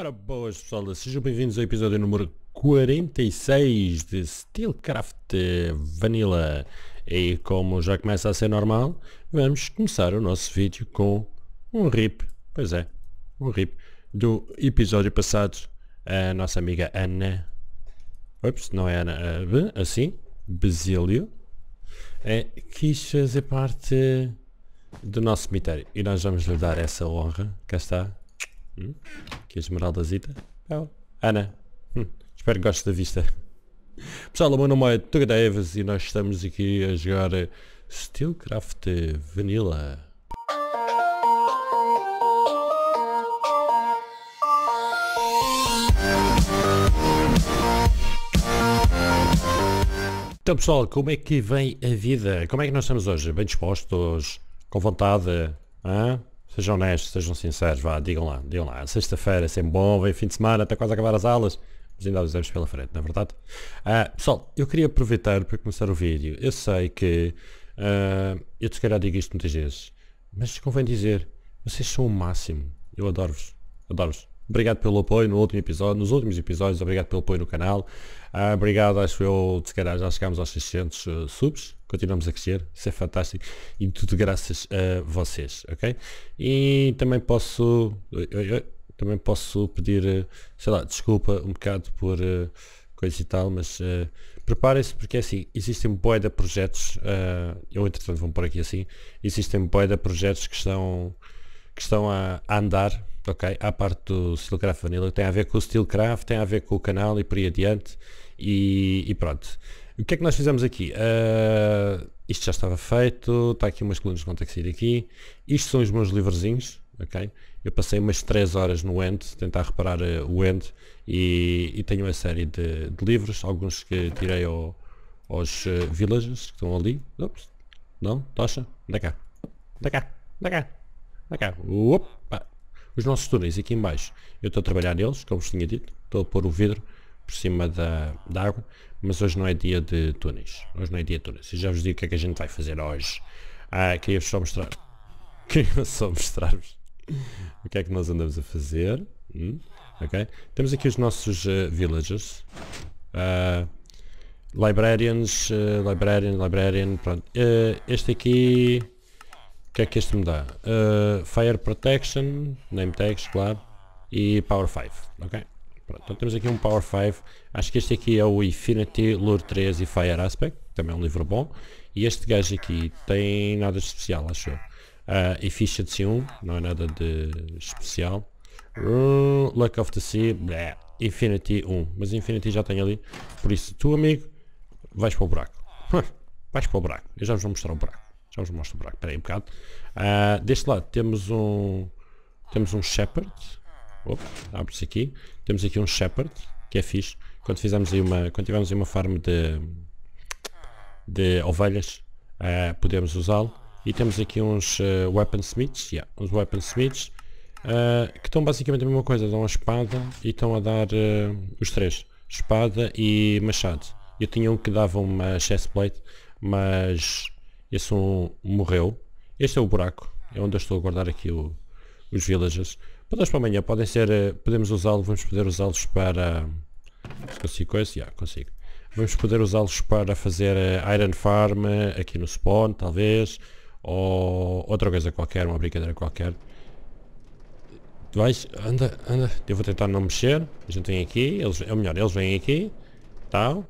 Ora, boas pessoal, sejam bem-vindos ao episódio número 46 de Steelcraft Vanilla. E como já começa a ser normal, vamos começar o nosso vídeo com um rip, pois é, um rip, do episódio passado, a nossa amiga Ana, ops, não é Ana, é assim, Basílio, é, quis fazer parte do nosso cemitério e nós vamos lhe dar essa honra, cá está, Hum? Que é esmeraldazita. zita, Ana. Hum. Espero que gostes da vista. Pessoal, o meu nome é Tuga Davis e nós estamos aqui a jogar Steelcraft Vanilla. Então pessoal, como é que vem a vida? Como é que nós estamos hoje? Bem dispostos? Com vontade? Hã? Sejam honestos, sejam sinceros, vá, digam lá, digam lá. Sexta-feira é sempre bom, vem fim de semana, até quase acabar as aulas. Mas ainda há os anos pela frente, não é verdade? Ah, pessoal, eu queria aproveitar para começar o vídeo. Eu sei que uh, eu se calhar digo isto muitas vezes, mas convém dizer, vocês são o máximo. Eu adoro-vos, adoro-vos. Obrigado pelo apoio no último episódio, nos últimos episódios, obrigado pelo apoio no canal. Ah, obrigado, acho eu, se calhar já chegámos aos 600 uh, ah, subs, Continuamos a crescer, isso é fantástico e tudo graças a vocês, ok? E também posso, também posso pedir, eh, sei lá, desculpa um bocado por uh, coisa e tal, mas uh, preparem-se porque é assim, existem boia de projetos, uh, eu entretanto vou por aqui assim, existem boia de projetos que estão, que estão a, a andar, ok? À parte do Steelcraft Vanilla, tem a ver com o Steelcraft, tem a ver com o canal e por aí adiante, e, e pronto. O que é que nós fizemos aqui? Uh, isto já estava feito, está aqui umas colunas que vão ter que sair daqui. Isto são os meus livrezinhos, ok? Eu passei umas 3 horas no End, tentar reparar ah, o End, e, e, tenho uma série de, de livros, alguns que tirei ao, aos ah, villages que estão ali. Ops. Não, tocha, da cá, da cá, da cá, da cá. Opa. Os nossos túneis aqui em baixo, eu estou a trabalhar neles, como vos tinha dito, estou a pôr o vidro por cima da, da água, mas hoje não é dia de túneis. Hoje não é dia de túneis. E já vos digo o que é que a gente vai fazer hoje. Ah, queria só mostrar. Queria só mostrar-vos o que é que nós andamos a fazer. Hum? Ok? Temos aqui os nossos uh, villagers. Uh, librarians, uh, librarian, librarian, pronto. Uh, este aqui... O que é que este me dá? Fire Protection, Name Tags, claro. E Power 5, ok? Pronto, então temos aqui um Power 5. Acho que este aqui é o Infinity Lure 3 e Fire Aspect, também é um livro bom. E este gajo aqui tem nada de especial, acho eu. Uh, Efficiency 1, não é nada de especial. Uh, Luck of the Sea, bleh, Infinity 1. Mas Infinity já tem ali. Por isso, tu amigo, vais para o buraco. vais para o buraco. Eu já vos vou mostrar o buraco. Já vos mostro o buraco. Espera aí um bocado. Uh, deste lado temos um... Temos um Shepard. Opa, abre-se aqui. Temos aqui um shepherd que é fixe. Quando fizemos aí uma. Quando tivemos aí uma farm de, de ovelhas, uh, podemos usá-lo. E temos aqui uns uh, Weapon Smiths, yeah, uns weaponsmiths uh, eh, que estão basicamente a mesma coisa, dão a espada e estão a dar uh, os três, espada e machado. Eu tinha um que dava uma chestplate, mas esse um morreu. Este é o buraco, é onde eu estou a guardar aqui o, os villagers. Para hoje para amanhã podem ser, eh, podemos usá-los, vamos poder usá-los para... Se consigo coisa? Já, consigo. Vamos poder usá-los para fazer eh, Iron Farm eh, aqui no spawn, talvez, ou outra coisa qualquer, uma brincadeira qualquer. Tu vais, anda, anda, eu vou tentar não mexer, a gente vem aqui, eles, é ou melhor, eles vêm aqui, tal,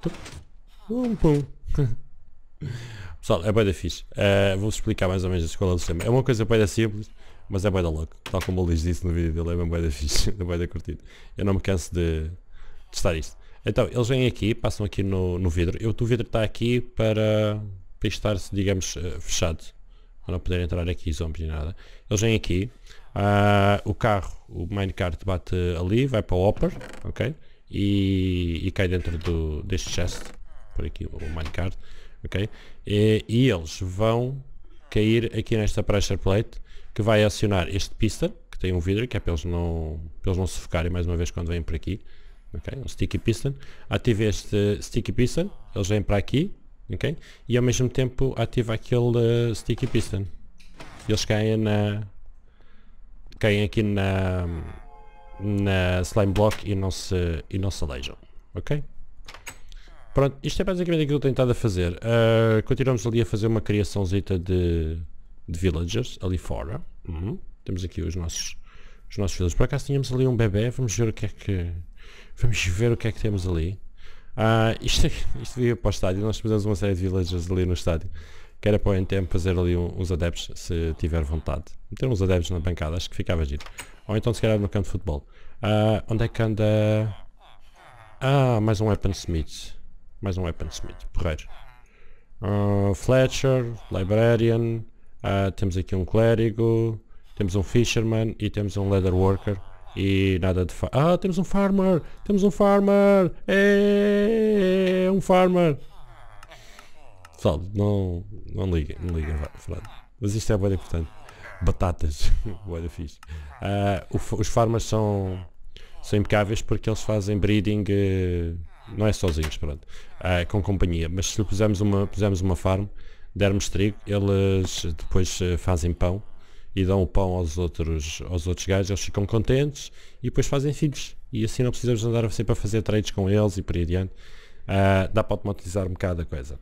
tup, pum, pum. Pessoal, é bem difícil Uh, Vou-vos explicar mais ou menos a escola do sistema. É uma coisa bem simples. Mas é bué da louco, tal como o Luís disse no vídeo dele, é bem bué fixe, é bué curtido. Eu não me canso de testar isto. Então, eles vêm aqui, passam aqui no, no vidro. Eu, o vidro está aqui para, para estar-se, digamos, eh, fechado. Para não poder entrar aqui zombies e nada. Eles vêm aqui. Uh, o carro, o minecart bate ali, vai para o hopper, ok? E, e cai dentro do, deste chest. Por aqui o minecart, ok? E, e eles vão cair aqui nesta pressure plate que vai acionar este piston que tem um vidro, que é para eles não, para eles não mais uma vez quando vêm por aqui. ok? Um sticky piston. Ative este sticky piston, eles vêm para aqui, ok? e ao mesmo tempo ativa aquele uh, sticky piston. Eles caem na. caem aqui na. na slime block e não se, e não se aleijam. Ok? Pronto, isto é basicamente aquilo que eu tenho a fazer. Uh, continuamos ali a fazer uma criaçãozita de de villagers ali fora. Uhum. Temos aqui os nossos os nossos filhos. Por acaso tínhamos ali um bebê, vamos ver o que é que vamos ver o que é que temos ali. Ah, isto, isto via para o estádio, nós fizemos uma série de villagers ali no estádio, que era para o tempo fazer ali uns adeptos, se tiver vontade. Meter uns adeptos na bancada, acho que ficava giro. Ou então se calhar no campo de futebol. Ah, onde é que anda... Ah, mais um Smith. Mais um Smith. porreiro. Uh, Fletcher, Librarian, Uh, temos aqui um clérigo, temos um fisherman e temos um leather worker. E nada de... Ah, temos um farmer! Temos um farmer! É, é um farmer! Pessoal, não, não liguem, não liguem, Fernando. Mas isto é boa importante. Batatas, boa fixe. Uh, os farmers são, são impecáveis porque eles fazem breeding, uh, não é sozinhos, pronto, uh, com companhia. Mas se lhe pusermos uma, pusermos uma farm, dermos trigo, eles depois eh, fazem pão e dão o pão aos outros, aos outros gajos, eles ficam contentes e depois fazem filhos. E assim não precisamos andar sempre a fazer trades com eles e por aí adiante. Uh, dá para automatizar um bocado a coisa.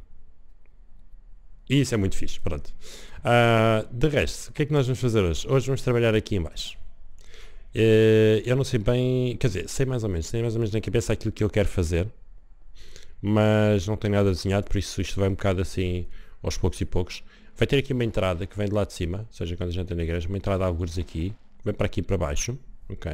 E isso é muito fixe, pronto. Uh, de resto, o que é que nós vamos fazer hoje? Hoje vamos trabalhar aqui em baixo. Uh, eu não sei bem, quer dizer, sei mais ou menos, sei mais ou menos na cabeça aquilo que eu quero fazer, mas não tenho nada desenhado, por isso isto vai um bocado assim aos poucos e poucos. Vai ter aqui uma entrada que vem de lá de cima, ou seja, quando a gente entra na igreja, uma entrada a alguros aqui, vem para aqui para baixo, ok?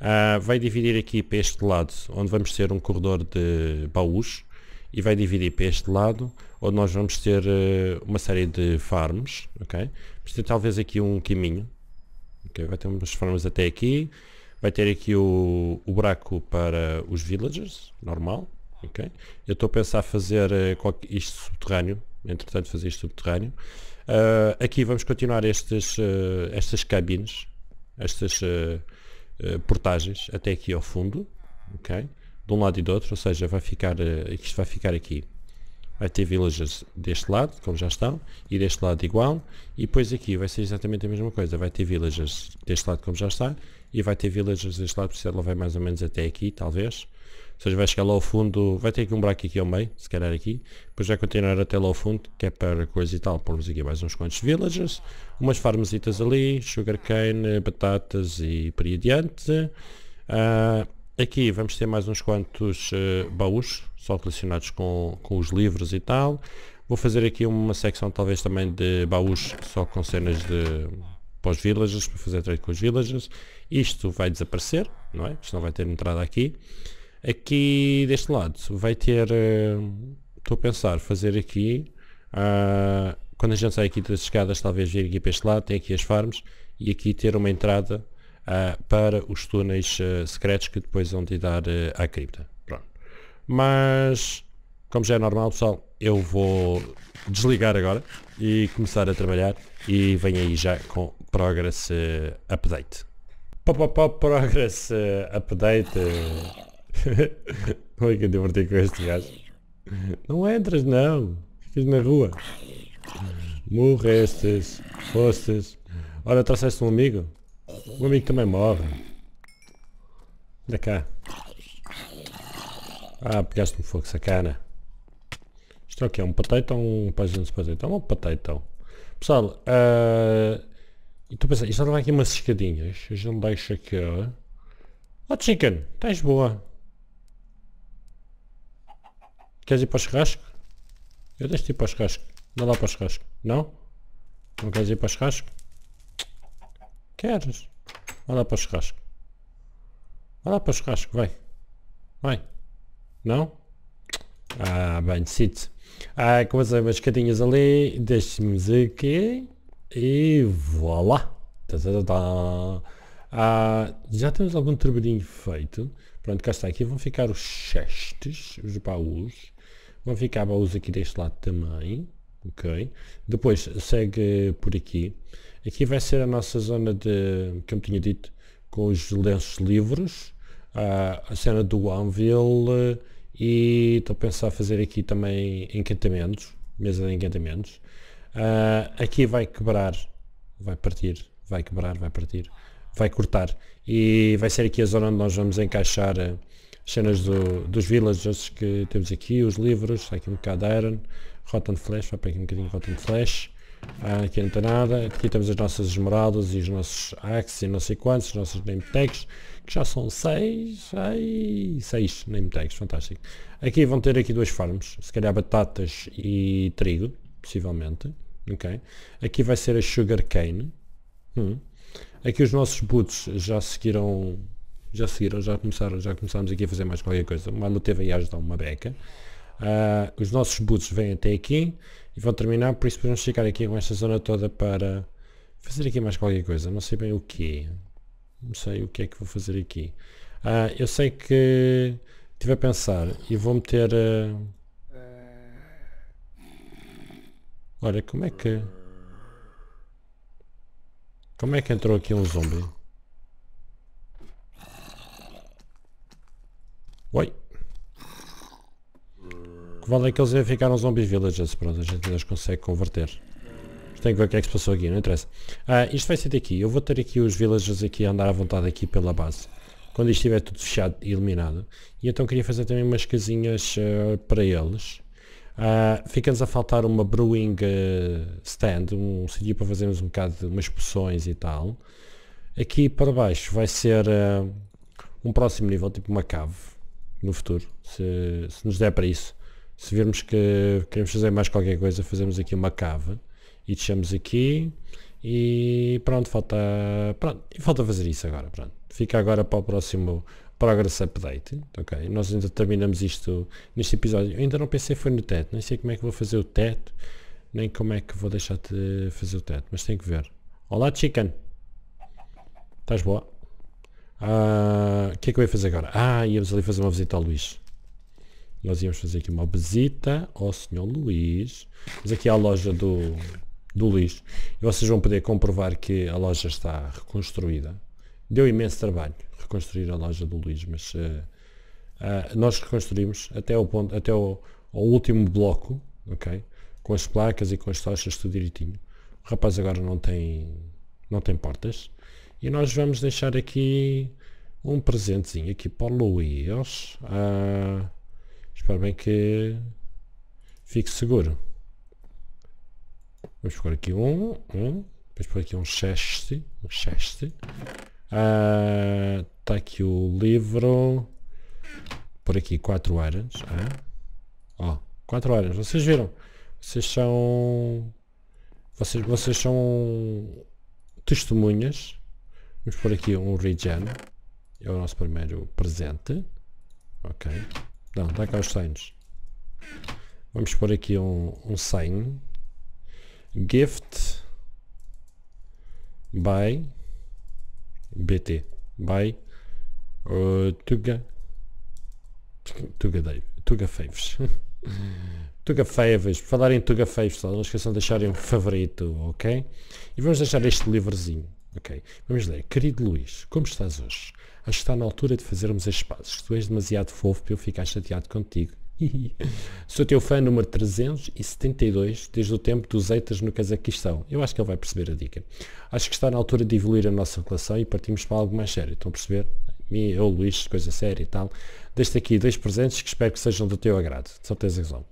Uh, vai dividir aqui para este lado, onde vamos ter um corredor de baús, e vai dividir para este lado, onde nós vamos ter uh, uma série de farms, ok? Vamos ter talvez aqui um caminho, ok vai ter umas farms até aqui, vai ter aqui o, o buraco para os villagers, normal, ok? Eu estou a pensar fazer uh, isto subterrâneo, entretanto fazias subterrâneo. Uh, aqui vamos continuar estes, uh, estas cabines, estas uh, portagens até aqui ao fundo, ok? De um lado e do outro, ou seja, vai ficar, isto vai ficar aqui. Vai ter villagers deste lado, como já estão, e deste lado igual, e depois aqui vai ser exatamente a mesma coisa, vai ter villagers deste lado como já está, e vai ter villagers deste lado, por isso ela vai mais ou menos até aqui, talvez, seja, vai chegar lá ao fundo, vai ter aqui um buraco aqui ao meio, se calhar aqui, depois vai continuar até lá ao fundo, que é para coisa e tal, pormos aqui mais uns quantos villagers, umas farmesitas ali, sugarcane, batatas e por aí adiante. Uh, aqui vamos ter mais uns quantos uh, baús, só relacionados com, com os livros e tal. Vou fazer aqui uma secção talvez também de baús só com cenas de para os villagers, para fazer trade com os villagers. Isto vai desaparecer, não é? Isto não vai ter entrada aqui. Aqui deste lado vai ter, eh, estou a pensar, fazer aqui, uh, quando a gente sai aqui das escadas, talvez vir aqui para este lado, tem aqui as farms, e aqui ter uma entrada uh, para os túneis uh, secretos que depois vão te dar eh, à cripta. Pronto. Mas, como já é normal pessoal, eu vou desligar agora e começar a trabalhar e venho aí já com Progress Update. Pop, pop, pop, Progress Update. Olha que eu diverti com este gajo. Não entras não. Ficas na rua. Morrestes. Fostes. Olha, trouxeste um amigo. Um amigo também morre. Anda cá. Ah, pegaste um fogo, sacana. Isto é o que é? Um potato ou um página de potato? É um potato. Pessoal, uh, estou a pensar, isto não vai aqui umas escadinhas. Eu já me deixo aqui, ó. Oh chicken, estás boa. Queres ir para o churrasco? Eu deixo-te ir para o churrasco. Dá lá para o churrasco. Não? Não queres ir para o churrasco? Queres? Vai lá para o churrasco. Vai lá para o churrasco, vai. Vai. Não? Ah, bem, sítio. Ah, comecei as catinhas ali, deixe-me aqui e voilá. Tá, tá, tá, ah, já temos algum trabalhinho feito. Pronto, cá está. Aqui vão ficar os chestes, os baús. Vão ficar baús aqui deste lado também. Ok. Depois segue por aqui. Aqui vai ser a nossa zona de, como tinha dito, com os lenços livros, a cena do anvil eh, e estou a pensar fazer aqui também encantamentos, mesa de encantamentos. Ah, aqui vai quebrar, vai partir, vai quebrar, vai partir, vai cortar e vai ser aqui a zona onde nós vamos encaixar eh, cenas do, dos villagers que temos aqui, os livros, aqui um bocado de Iron, Rotten Flash, aqui um bocadinho de Rotten Flash, ah, aqui não tem nada, aqui temos as nossas esmeraldas e os nossos axes e não sei quantos, os nossos name tags, que já são 6, 6 name tags, fantástico. Aqui vão ter aqui duas farms, se calhar batatas e trigo, possivelmente, ok? Aqui vai ser a sugar hum. aqui os nossos boots já seguiram já seguiram, já começaram, já começámos aqui a fazer mais qualquer coisa. O Manu teve aí a ajudar uma beca. Uh, ah, os nossos boots vêm até aqui e vão terminar, por isso podemos ficar aqui com esta zona toda para fazer aqui mais qualquer coisa. Não sei bem o que. Não sei o que é que vou fazer aqui. Uh, eu sei que estive a pensar e vou meter. Uh... Olha, como é que. Como é que entrou aqui um zumbi? Oi. O que vale é que eles ficaram zombies villagers. Pronto, a gente ainda consegue converter. Tenho que ver o que é que se passou aqui, não interessa. Ah, isto vai ser daqui. Eu vou ter aqui os villagers aqui a andar à vontade aqui pela base. Quando isto estiver tudo fechado e eliminado. E então queria fazer também umas casinhas uh, para eles. Uh, Fica-nos a faltar uma brewing uh, stand, um sítio para fazermos um bocado de umas poções e tal. Aqui para baixo vai ser uh, um próximo nível, tipo uma cave no futuro, se, se nos der para isso. Se virmos que queremos fazer mais qualquer coisa, fazemos aqui uma cava e deixamos aqui e pronto, falta, pronto, falta fazer isso agora, pronto. Fica agora para o próximo Progress Update, ok? Nós ainda terminamos isto neste episódio. Eu ainda não pensei foi no teto, nem sei como é que vou fazer o teto, nem como é que vou deixar de fazer o teto, mas tem que ver. Olá, chicken! Estás boa? Ah, o que é que eu ia fazer agora? Ah, íamos ali fazer uma visita ao Luís. Nós íamos fazer aqui uma visita ao Senhor Luís. Mas aqui é a loja do, do Luís. E vocês vão poder comprovar que a loja está reconstruída. Deu imenso trabalho reconstruir a loja do Luís, mas uh, uh, nós reconstruímos até o ponto, até o, último bloco, ok? Com as placas e com as tochas tudo direitinho. O rapaz agora não tem, não tem portas. E nós vamos deixar aqui um presentezinho aqui para o Luís. Ah, espero bem que fique seguro. Vamos pôr aqui um, um, depois pôr aqui um chest, um chest. Está ah, tá aqui o livro, por aqui 4 horas. Ah. Ó, 4 horas, vocês viram? Vocês são... Vocês, vocês são testemunhas Vamos pôr aqui um regen. É o nosso primeiro presente. Ok. Não, dá cá os signs. Vamos pôr aqui um, um sign. Gift by BT. By uh, Tuga. Tuga Dave. Tuga Faves. Tuga Faves. Por falar em Tuga Faves, não esqueçam de deixarem um favorito, ok? E vamos deixar este livrezinho. Ok, vamos ler. Querido Luís, como estás hoje? Acho que está na altura de fazermos as pazes. Tu és demasiado fofo para eu ficar chateado contigo. Sou teu fã número 372 desde o tempo dos Eitas no Cazaquistão. Eu acho que ele vai perceber a dica. Acho que está na altura de evoluir a nossa relação e partimos para algo mais sério. Estão a perceber? Eu, Luís, coisa séria e tal. Deste te aqui dois presentes que espero que sejam do teu agrado. De certeza que são.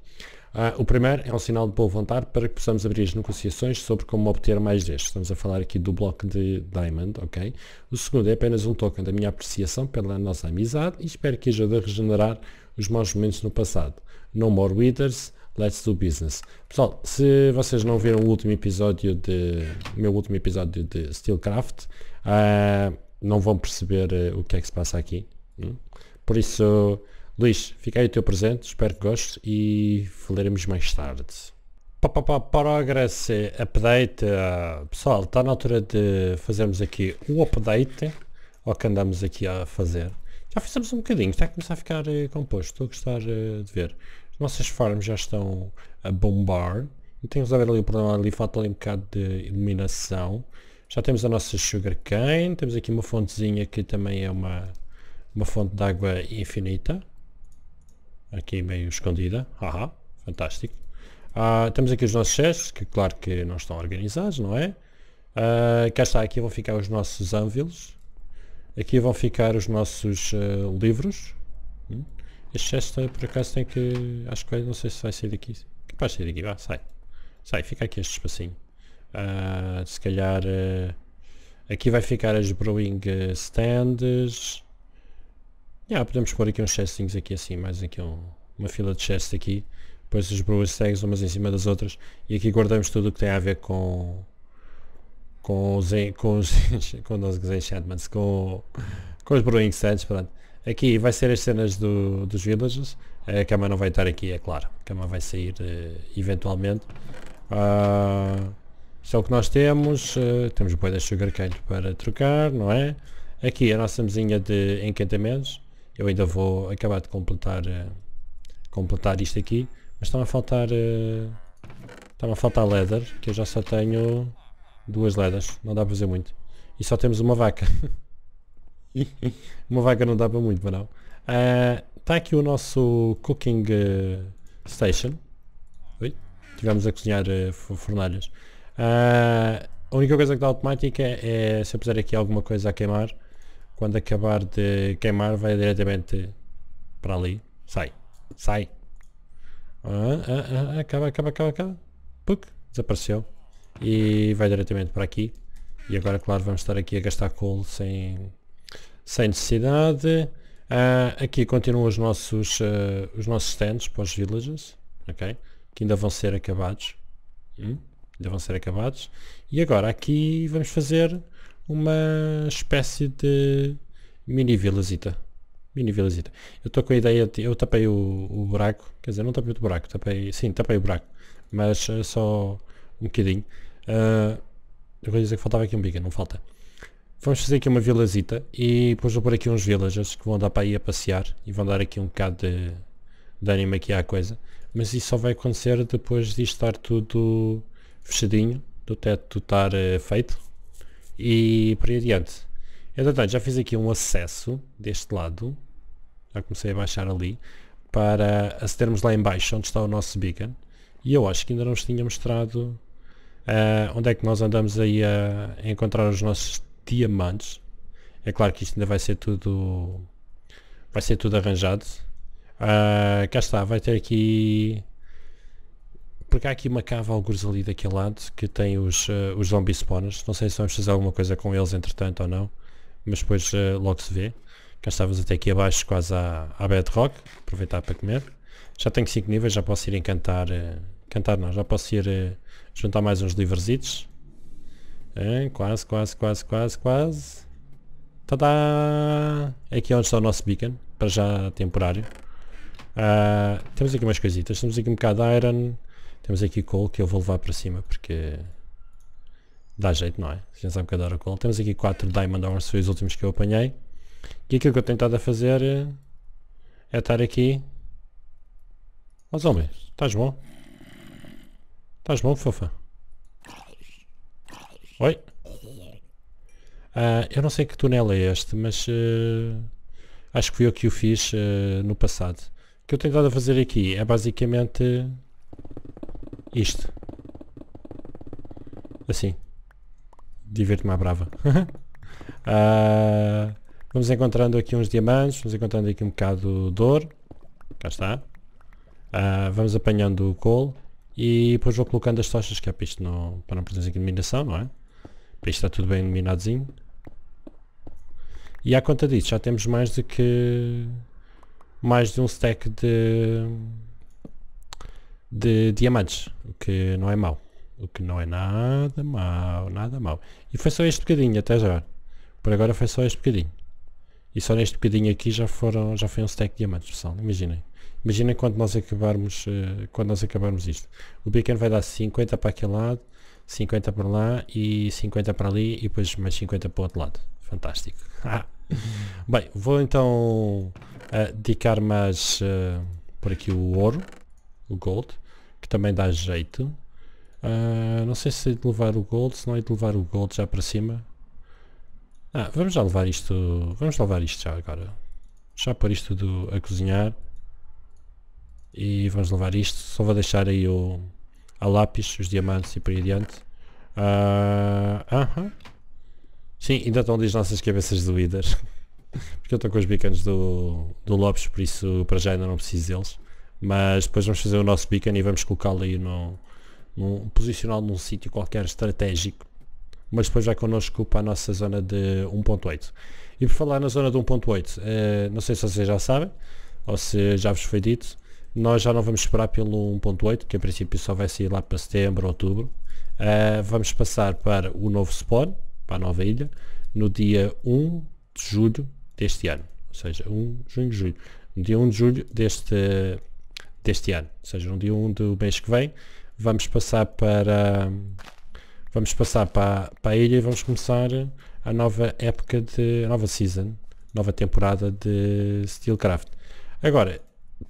Ah, o primeiro é um sinal de boa vontade para que possamos abrir as negociações sobre como obter mais destes. Estamos a falar aqui do bloco de Diamond, ok? O segundo é apenas um token da minha apreciação pela nossa amizade e espero que ajude a regenerar os maus momentos no passado. No more withers, let's do business. Pessoal, se vocês não viram o último episódio de... meu último episódio de Steelcraft, ah, não vão perceber eh, o que é que se passa aqui. Hum? Por isso Luís, fica aí o teu presente, espero que gostes e falaremos mais tarde. Progress é update. Ah, pessoal, está na altura de fazermos aqui o update ao que andamos aqui a fazer. Já fizemos um bocadinho, está a começar a ficar eh, composto, estou a gostar eh, de ver. As nossas farms já estão a bombar. temos a ver ali o problema ali, falta ali um bocado de iluminação. Já temos a nossa sugar cane, temos aqui uma fontezinha que também é uma, uma fonte de água infinita aqui meio escondida. Haha, fantástico. Ah, temos aqui os nossos chefes, que claro que não estão organizados, não é? Uh, cá está, aqui vão ficar os nossos anvils. Aqui vão ficar os nossos uh, livros. Hum? Este chest por acaso tem que... Acho que não sei se vai sair daqui. Capaz de sair daqui, vá, sai. Sai, fica aqui este espacinho. Uh, se calhar... Uh, aqui vai ficar as brewing stands. Yeah, podemos pôr aqui uns chestinhos aqui assim, mais aqui um, uma fila de chests aqui, depois as broas seguem umas em cima das outras e aqui guardamos tudo o que tem a ver com com os com os com os enchantments, com, com os brewing sets, pronto. Aqui vai ser as cenas do, dos villages, a cama não vai estar aqui, é claro, a cama vai sair uh, eventualmente. Uh, ah, isto é o que nós temos, uh, temos boia da sugarcane para trocar, não é? Aqui a nossa mesinha de encantamentos, eu ainda vou acabar de completar, uh, completar isto aqui, mas estão a faltar... Uh, eh, estão a faltar leather, que eu já só tenho duas leathers, não dá para fazer muito. E só temos uma vaca. uma vaca não dá para muito, não. Eh, está uh, aqui o nosso cooking station. Ui, tivemos a cozinhar fornalhas. a única coisa que dá automática é, é se eu puser aqui alguma coisa a queimar, quando acabar de queimar vai diretamente para ali. Sai. Sai. Ah, ah, ah, ah, acaba, acaba, acaba, acaba. Puc, desapareceu. E vai diretamente para aqui. E agora, claro, vamos estar aqui a gastar coal sem, sem necessidade. Ah, aqui continuam os nossos, uh, os nossos stands para os villages. Ok? Que ainda vão ser acabados. Hum? Ainda vão ser acabados. E agora aqui vamos fazer uma espécie de mini vilazita. Mini vilazita. Eu estou com a ideia, de, eu tapei o, o, buraco, quer dizer, não tapei o buraco, tapei, sim, tapei o buraco, mas eh, só um bocadinho. Uh, eu vou dizer que faltava aqui um biga, não falta. Vamos fazer aqui uma vilazita e depois vou pôr aqui uns villagers que vão dar para ir a passear e vão dar aqui um bocado de, de anime aqui à coisa. Mas isso só vai acontecer depois de estar tudo fechadinho, do teto estar uh, feito, e por aí adiante. Entretanto, já fiz aqui um acesso deste lado, já comecei a baixar ali, para acedermos lá embaixo onde está o nosso beacon. E eu acho que ainda não vos tinha mostrado uh, onde é que nós andamos aí a encontrar os nossos diamantes. É claro que isto ainda vai ser tudo vai ser tudo arranjado. Uh, cá está, vai ter aqui porque há aqui uma cava alguns ali daquele lado que tem os, uh, os zombie spawners. Não sei se vamos fazer alguma coisa com eles entretanto ou não, mas depois uh, logo se vê. Cá estávamos até aqui abaixo quase à, à bedrock, aproveitar para comer. Já tenho 5 níveis, já posso ir encantar, uh, eh, cantar não, já posso ir uh, juntar mais uns livresitos. Uh, quase, quase, quase, quase, quase. Tadá! Aqui é onde está o nosso beacon, para já temporário. Ah, temos aqui umas coisitas, temos aqui um bocado de iron, temos aqui coal que eu vou levar para cima porque dá jeito, não é? A gente sabe que adora coal. Temos aqui 4 diamond ores, foi os últimos que eu apanhei. E aquilo que eu tenho estado a fazer eh, é, estar aqui. Mas homens, estás bom? Estás bom, fofa? Oi? Uh, eu não sei que túnel é este, mas uh, acho que fui eu que o fiz uh, no passado. O que eu tenho estado a fazer aqui é basicamente isto. Assim. Diverto-me à brava. uh, vamos encontrando aqui uns diamantes, vamos encontrando aqui um bocado de ouro. Cá está. Uh, vamos apanhando o colo. e depois vou colocando as tochas que é para isto não, para não presença de iluminação, não é? Para isto está tudo bem iluminadozinho. E à conta disso já temos mais de que mais de um stack de de diamantes, o que não é mau. O que não é nada mau, nada mau. E foi só este bocadinho até já. Por agora foi só este bocadinho. E só neste bocadinho aqui já foram, já foi um stack de diamantes, pessoal. Imaginem. Imaginem quando nós acabarmos, eh, quando nós acabarmos isto. O beacon vai dar 50 para aquele lado, 50 para lá e 50 para ali e depois mais 50 para o outro lado. Fantástico. Ah. Bem, vou então uh, eh, dedicar mais uh, eh, por aqui o ouro o gold, que também dá jeito. Uh, não sei se é de levar o gold, se não é de levar o gold já para cima. Ah, vamos já levar isto, vamos levar isto já agora. Já por isto do, a cozinhar. E vamos levar isto, só vou deixar aí o, a lápis, os diamantes e por aí adiante. Uh, uh -huh. Sim, ainda estão ali as nossas cabeças doídas. Porque eu estou com os bicanos do, do Lopes, por isso para já ainda não preciso deles. Mas depois vamos fazer o nosso beacon e vamos colocá-lo aí no, no posicioná-lo num sítio qualquer estratégico. Mas depois vai connosco para a nossa zona de 1.8. E por falar na zona de 1.8, eh, não sei se vocês já sabem, ou se já vos foi dito, nós já não vamos esperar pelo 1.8, que em princípio só vai sair lá para setembro, outubro. Uh, vamos passar para o novo spawn, para a nova ilha, no dia 1 de julho deste ano. Ou seja, 1 de junho julho. No dia 1 de julho deste, deste ano, ou seja, no dia 1 do mês que vem, vamos passar para vamos passar para, para a ilha e vamos começar a nova época de a nova season, nova temporada de Steelcraft. Agora,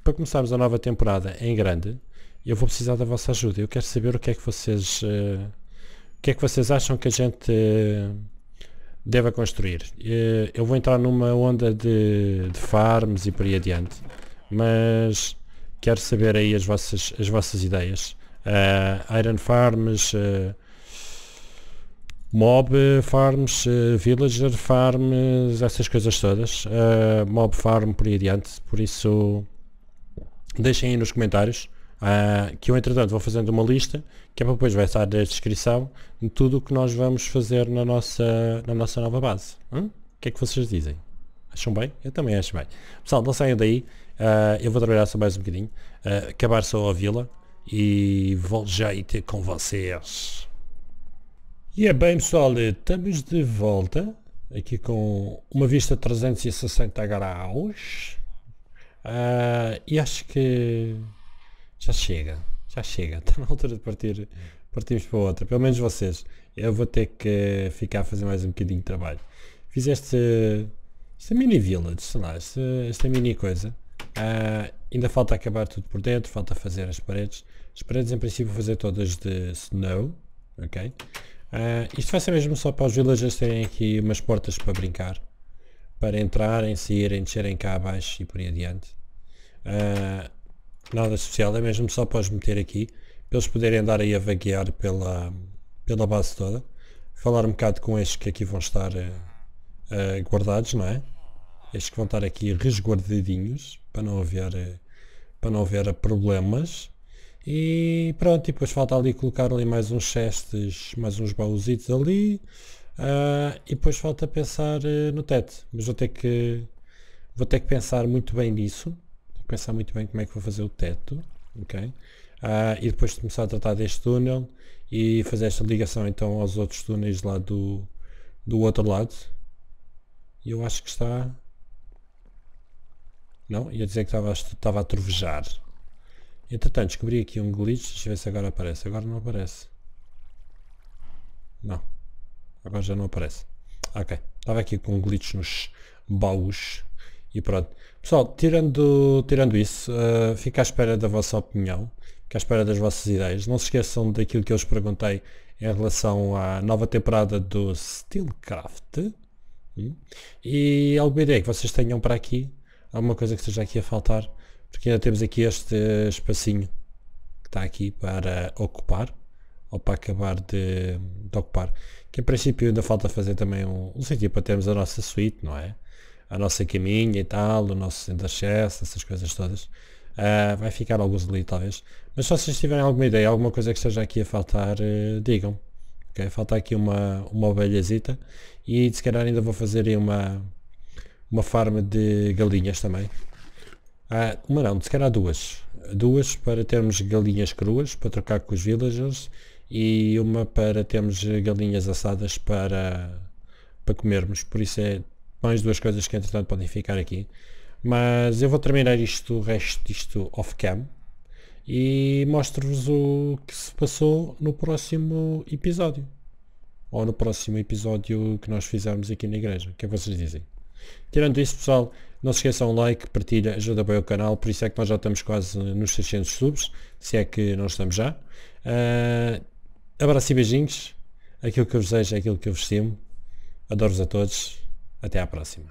para começarmos a nova temporada em grande, eu vou precisar da vossa ajuda. Eu quero saber o que é que vocês uh, o que é que vocês acham que a gente uh, construir. Uh, eu vou entrar numa onda de, de farms e por aí adiante, mas Quero saber aí as vossas, as vossas ideias. Uh, Iron Farms, uh, Mob Farms, uh, Villager Farms, essas coisas todas. mob Farm por aí adiante. Por isso, deixem aí nos comentários. Uh, que eu entretanto vou fazendo uma lista que é para depois vai estar na descrição de tudo o que nós vamos fazer na nossa, na nossa nova base. Hum? O que é que vocês dizem? Acham bem? Eu também acho bem. Pessoal, não saiam daí. Uh, eu vou trabalhar só mais um bocadinho. Uh, acabar só a vila. E volto já e ter com vocês. E é bem pessoal, estamos de volta. Aqui com uma vista 360 graus. Uh, e acho que já chega. Já chega. Está na altura de partir. Partimos para outra. Pelo menos vocês. Eu vou ter que ficar a fazer mais um bocadinho de trabalho. Fizeste essa mini village, sei lá, esta mini coisa. Uh, ainda falta acabar tudo por dentro, falta fazer as paredes. As paredes em princípio vou fazer todas de snow, ok? Uh, isto vai ser mesmo só para os villagers terem aqui umas portas para brincar. Para entrarem, saírem, descerem cá abaixo e por aí adiante. Uh, nada especial, é mesmo só para os meter aqui. Para eles poderem andar aí a vaguear pela, pela base toda. Falar um bocado com estes que aqui vão estar uh, guardados, não é? Estes que vão estar aqui resguardadinhos para não haver, eh, para não haver problemas. E pronto, e depois falta ali colocar ali mais uns chestes, mais uns baúzitos ali. Uh, e depois falta pensar uh, no teto. Mas vou ter que vou ter que pensar muito bem nisso. Tenho que pensar muito bem como é que vou fazer o teto. Ok? Uh, e depois de começar a tratar deste túnel e fazer esta ligação então aos outros túneis lá do, do outro lado. E eu acho que está... Não, ia dizer que estava, estava a trovejar. Entretanto, descobri aqui um glitch. Deixa eu ver se agora aparece. Agora não aparece. Não. Agora já não aparece. Ok. Estava aqui com um glitch nos baús. E pronto. Pessoal, tirando, tirando isso, uh, eh, fico à espera da vossa opinião. Fico à espera das vossas ideias. Não se esqueçam daquilo que eu vos perguntei em relação à nova temporada do Steelcraft. E alguma é ideia é que vocês tenham para aqui? Alguma coisa que esteja aqui a faltar? Porque ainda temos aqui este espacinho que está aqui para ocupar ou para acabar de, de ocupar. Que em princípio ainda falta fazer também um, um sentido para termos a nossa suíte, não é? A nossa caminha e tal, o nosso centro acesso, essas coisas todas. Uh, vai ficar alguns ali talvez. Mas se vocês tiverem alguma ideia, alguma coisa que esteja aqui a faltar, uh, digam ok? Falta aqui uma, uma ovelhazita e se calhar ainda vou fazer aí uma, uma farm de galinhas também. Ah, uma não, se calhar duas. Duas para termos galinhas cruas para trocar com os villagers e uma para termos galinhas assadas para, para comermos. Por isso é mais duas coisas que entretanto podem ficar aqui. Mas eu vou terminar isto, o resto disto off-cam, e mostro-vos o que se passou no próximo episódio. Ou no próximo episódio que nós fizermos aqui na igreja. O que é que vocês dizem? Tirando isso, pessoal, não se esqueçam, like, partilha, ajuda bem o canal, por isso é que nós já estamos quase nos 600 subs, se é que não estamos já. Uh, abraço e beijinhos, aquilo que eu vos desejo é aquilo que eu vos estimo. Adoro-vos a todos, até à próxima.